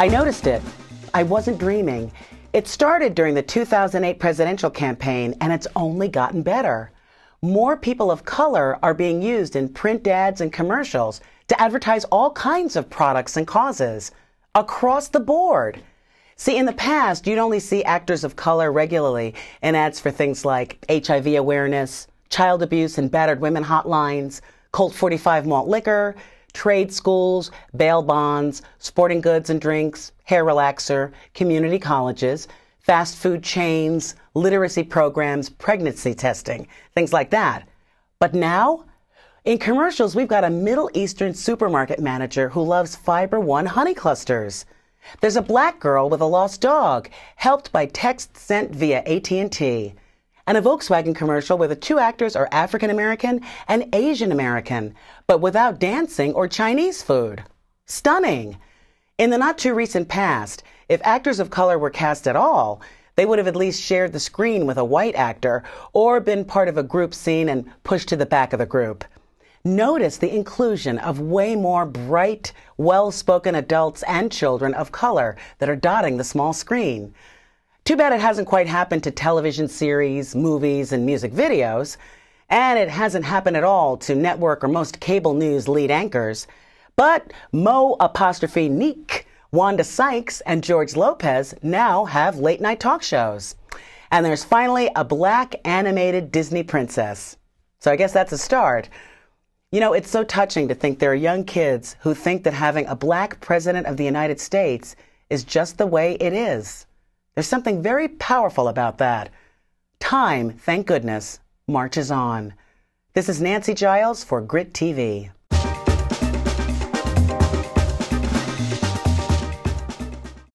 I noticed it. I wasn't dreaming. It started during the 2008 presidential campaign, and it's only gotten better. More people of color are being used in print ads and commercials to advertise all kinds of products and causes across the board. See, in the past, you'd only see actors of color regularly in ads for things like HIV awareness, child abuse and battered women hotlines, Colt 45 malt liquor, trade schools, bail bonds, sporting goods and drinks, hair relaxer, community colleges, fast food chains, literacy programs, pregnancy testing, things like that. But now, in commercials, we've got a Middle Eastern supermarket manager who loves Fiber One honey clusters. There's a black girl with a lost dog, helped by text sent via AT&T and a Volkswagen commercial where the two actors are African American and Asian American, but without dancing or Chinese food. Stunning! In the not too recent past, if actors of color were cast at all, they would have at least shared the screen with a white actor or been part of a group scene and pushed to the back of the group. Notice the inclusion of way more bright, well spoken adults and children of color that are dotting the small screen. Too bad it hasn't quite happened to television series, movies, and music videos, and it hasn't happened at all to network or most cable news lead anchors. But Mo apostrophe Neek, Wanda Sykes, and George Lopez now have late night talk shows. And there's finally a black animated Disney princess. So I guess that's a start. You know, it's so touching to think there are young kids who think that having a black president of the United States is just the way it is. There's something very powerful about that. Time, thank goodness, marches on. This is Nancy Giles for Grit TV.